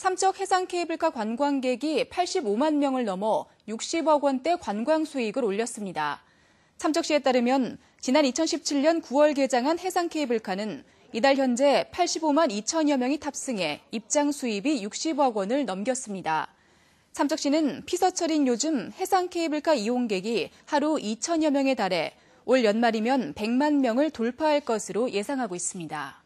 삼척 해상 케이블카 관광객이 85만 명을 넘어 60억 원대 관광 수익을 올렸습니다. 삼척시에 따르면 지난 2017년 9월 개장한 해상 케이블카는 이달 현재 85만 2천여 명이 탑승해 입장 수입이 60억 원을 넘겼습니다. 삼척시는 피서철인 요즘 해상 케이블카 이용객이 하루 2천여 명에 달해 올 연말이면 100만 명을 돌파할 것으로 예상하고 있습니다.